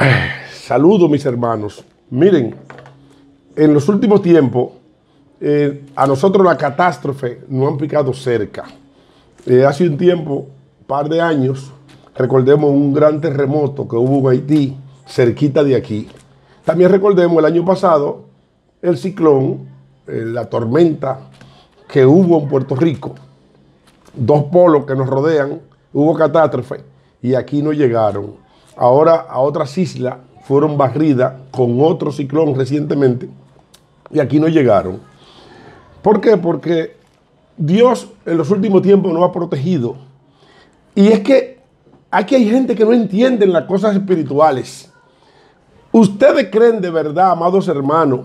Saludos mis hermanos. Miren, en los últimos tiempos eh, a nosotros la catástrofe No han picado cerca. Eh, hace un tiempo, par de años, recordemos un gran terremoto que hubo en Haití, cerquita de aquí. También recordemos el año pasado el ciclón, eh, la tormenta que hubo en Puerto Rico. Dos polos que nos rodean, hubo catástrofe y aquí no llegaron ahora a otras islas fueron barridas con otro ciclón recientemente y aquí no llegaron. ¿Por qué? Porque Dios en los últimos tiempos nos ha protegido. Y es que aquí hay gente que no entiende las cosas espirituales. Ustedes creen de verdad, amados hermanos,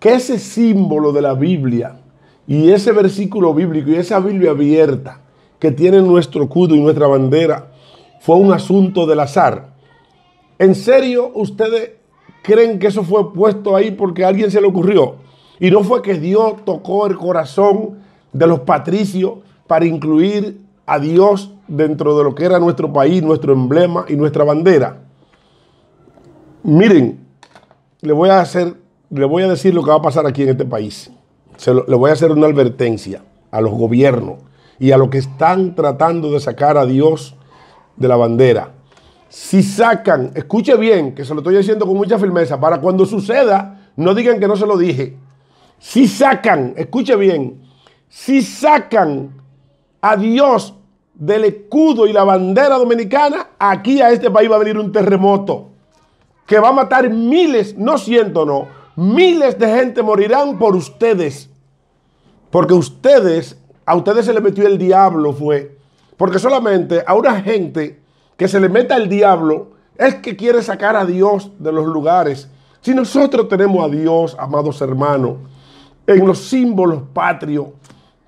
que ese símbolo de la Biblia y ese versículo bíblico y esa Biblia abierta que tiene nuestro cudo y nuestra bandera, fue un asunto del azar. ¿En serio ustedes creen que eso fue puesto ahí porque a alguien se le ocurrió? Y no fue que Dios tocó el corazón de los patricios para incluir a Dios dentro de lo que era nuestro país, nuestro emblema y nuestra bandera. Miren, le voy a hacer, voy a decir lo que va a pasar aquí en este país. Se le voy a hacer una advertencia a los gobiernos y a los que están tratando de sacar a Dios de la bandera. Si sacan, escuche bien, que se lo estoy diciendo con mucha firmeza, para cuando suceda, no digan que no se lo dije. Si sacan, escuche bien, si sacan a Dios del escudo y la bandera dominicana, aquí a este país va a venir un terremoto que va a matar miles, no siento no, miles de gente morirán por ustedes. Porque ustedes, a ustedes se les metió el diablo, fue. Porque solamente a una gente que se le meta el diablo es que quiere sacar a Dios de los lugares. Si nosotros tenemos a Dios, amados hermanos, en los símbolos patrios,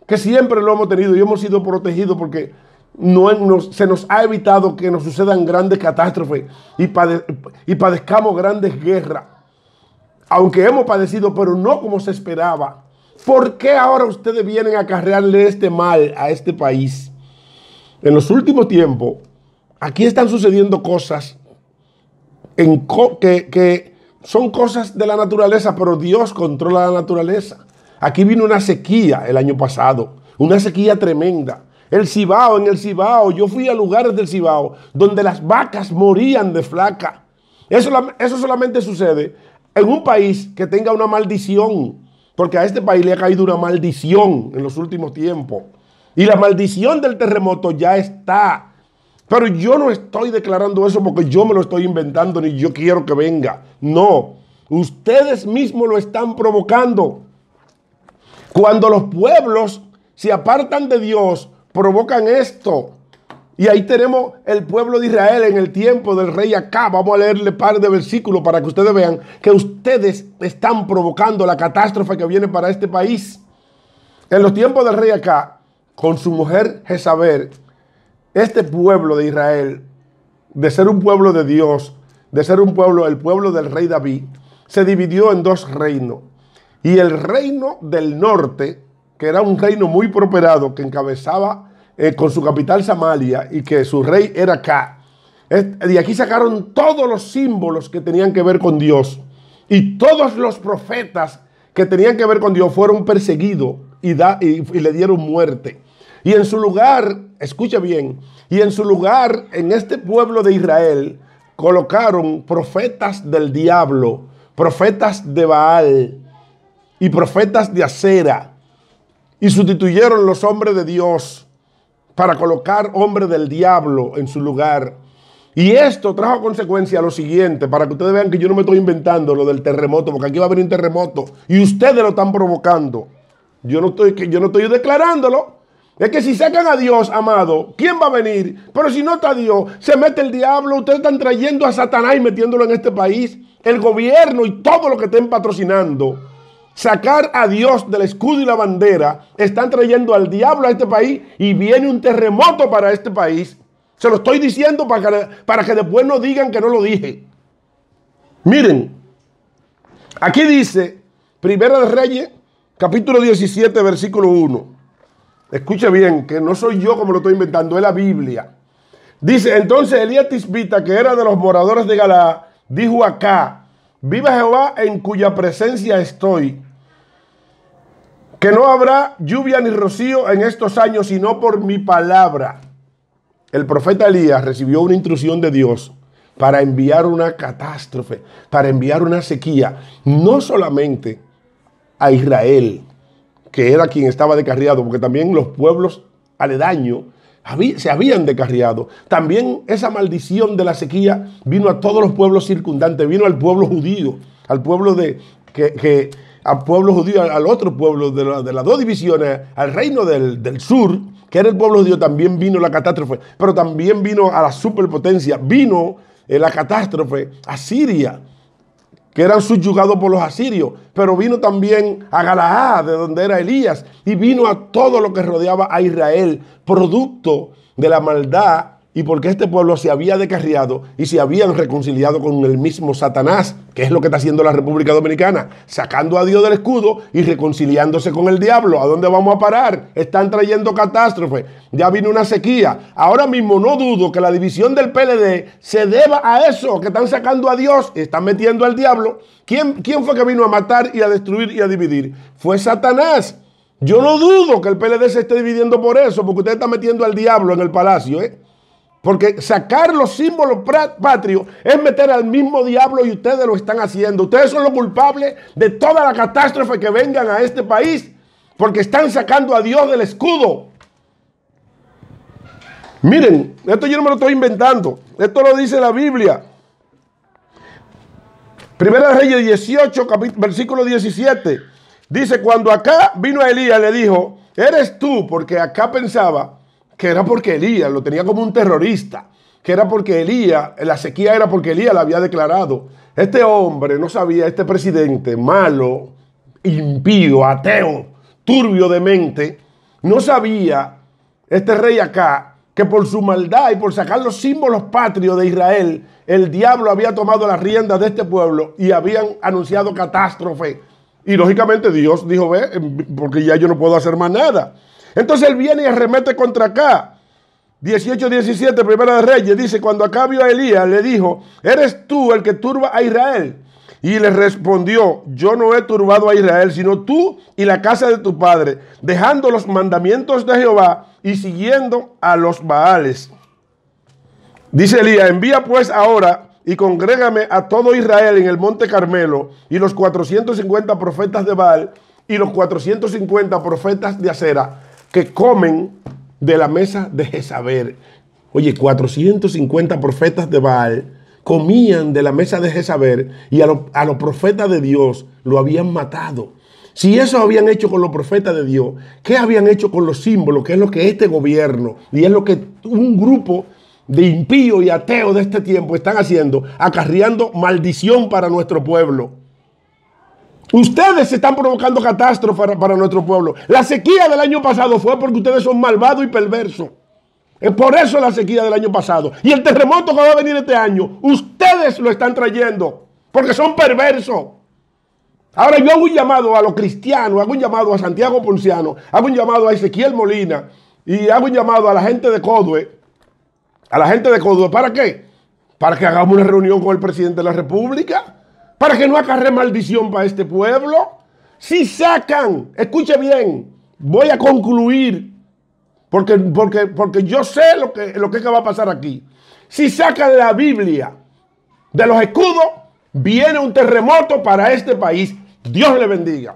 que siempre lo hemos tenido y hemos sido protegidos porque no, se nos ha evitado que nos sucedan grandes catástrofes y, y padezcamos grandes guerras. Aunque hemos padecido, pero no como se esperaba. ¿Por qué ahora ustedes vienen a acarrearle este mal a este país? en los últimos tiempos, aquí están sucediendo cosas que, que son cosas de la naturaleza, pero Dios controla la naturaleza. Aquí vino una sequía el año pasado, una sequía tremenda. El Cibao, en el Cibao, yo fui a lugares del Cibao donde las vacas morían de flaca. Eso, eso solamente sucede en un país que tenga una maldición, porque a este país le ha caído una maldición en los últimos tiempos. Y la maldición del terremoto ya está. Pero yo no estoy declarando eso porque yo me lo estoy inventando ni yo quiero que venga. No, ustedes mismos lo están provocando. Cuando los pueblos se apartan de Dios, provocan esto. Y ahí tenemos el pueblo de Israel en el tiempo del rey acá. Vamos a leerle par de versículos para que ustedes vean que ustedes están provocando la catástrofe que viene para este país. En los tiempos del rey acá, con su mujer Jezabel, este pueblo de Israel, de ser un pueblo de Dios, de ser un pueblo, el pueblo del rey David, se dividió en dos reinos. Y el reino del norte, que era un reino muy prosperado, que encabezaba eh, con su capital Samaria y que su rey era acá. Y aquí sacaron todos los símbolos que tenían que ver con Dios. Y todos los profetas que tenían que ver con Dios fueron perseguidos y le dieron muerte. Y en su lugar, escucha bien, y en su lugar en este pueblo de Israel colocaron profetas del diablo, profetas de Baal y profetas de Acera, y sustituyeron los hombres de Dios para colocar hombres del diablo en su lugar. Y esto trajo consecuencia lo siguiente, para que ustedes vean que yo no me estoy inventando lo del terremoto, porque aquí va a haber un terremoto y ustedes lo están provocando. Yo no estoy, yo no estoy declarándolo, es que si sacan a Dios, amado, ¿quién va a venir? Pero si no está Dios, se mete el diablo. Ustedes están trayendo a Satanás y metiéndolo en este país. El gobierno y todo lo que estén patrocinando. Sacar a Dios del escudo y la bandera. Están trayendo al diablo a este país y viene un terremoto para este país. Se lo estoy diciendo para que, para que después no digan que no lo dije. Miren, aquí dice, Primera de Reyes, capítulo 17, versículo 1. Escuche bien, que no soy yo como lo estoy inventando, es la Biblia. Dice, entonces Elías Tisbita, que era de los moradores de Galá, dijo acá, viva Jehová en cuya presencia estoy, que no habrá lluvia ni rocío en estos años, sino por mi palabra. El profeta Elías recibió una instrucción de Dios para enviar una catástrofe, para enviar una sequía, no solamente a Israel, que era quien estaba decarriado, porque también los pueblos aledaños se habían decarriado. También esa maldición de la sequía vino a todos los pueblos circundantes, vino al pueblo judío, al pueblo de que, al pueblo judío, al otro pueblo de, las dos divisiones, al reino del, sur, que era el pueblo judío, también vino la catástrofe, pero también vino a la superpotencia, vino eh, la catástrofe a Siria que eran subyugados por los asirios, pero vino también a Galaad, de donde era Elías, y vino a todo lo que rodeaba a Israel, producto de la maldad y porque este pueblo se había decarriado y se habían reconciliado con el mismo Satanás, que es lo que está haciendo la República Dominicana, sacando a Dios del escudo y reconciliándose con el diablo. ¿A dónde vamos a parar? Están trayendo catástrofe. Ya vino una sequía. Ahora mismo no dudo que la división del PLD se deba a eso, que están sacando a Dios, y están metiendo al diablo. ¿Quién, quién fue que vino a matar y a destruir y a dividir? Fue Satanás. Yo no dudo que el PLD se esté dividiendo por eso, porque usted está metiendo al diablo en el palacio, ¿eh? Porque sacar los símbolos patrios es meter al mismo diablo y ustedes lo están haciendo. Ustedes son los culpables de toda la catástrofe que vengan a este país porque están sacando a Dios del escudo. Miren, esto yo no me lo estoy inventando. Esto lo dice la Biblia. Primera Reyes 18, versículo 17. Dice, cuando acá vino a Elías, le dijo, eres tú, porque acá pensaba que era porque Elías lo tenía como un terrorista, que era porque Elías, la sequía era porque Elías la había declarado. Este hombre no sabía, este presidente malo, impío, ateo, turbio de mente, no sabía, este rey acá, que por su maldad y por sacar los símbolos patrios de Israel, el diablo había tomado las riendas de este pueblo y habían anunciado catástrofe. Y lógicamente Dios dijo, ve, porque ya yo no puedo hacer más nada. Entonces él viene y arremete contra acá. 18, 17, Primera de Reyes, dice, cuando acá vio a Elías, le dijo, ¿eres tú el que turba a Israel? Y le respondió, yo no he turbado a Israel, sino tú y la casa de tu padre, dejando los mandamientos de Jehová y siguiendo a los Baales. Dice Elías, envía pues ahora y congrégame a todo Israel en el monte Carmelo y los 450 profetas de Baal y los 450 profetas de Acera que comen de la mesa de Jezabel. Oye, 450 profetas de Baal comían de la mesa de Jezabel y a, a los profetas de Dios lo habían matado. Si eso habían hecho con los profetas de Dios, ¿qué habían hecho con los símbolos? Que es lo que este gobierno y es lo que un grupo de impíos y ateos de este tiempo están haciendo, acarreando maldición para nuestro pueblo. Ustedes están provocando catástrofes para nuestro pueblo. La sequía del año pasado fue porque ustedes son malvados y perversos. Es por eso la sequía del año pasado. Y el terremoto que va a venir este año, ustedes lo están trayendo. Porque son perversos. Ahora yo hago un llamado a los cristianos, hago un llamado a Santiago Ponciano, hago un llamado a Ezequiel Molina y hago un llamado a la gente de Codue. A la gente de Codue, ¿para qué? Para que hagamos una reunión con el presidente de la República para que no acarre maldición para este pueblo. Si sacan, escuche bien, voy a concluir, porque, porque yo sé lo que, lo que, que va a pasar aquí. Si sacan la Biblia de los escudos, viene un terremoto para este país. Dios le bendiga.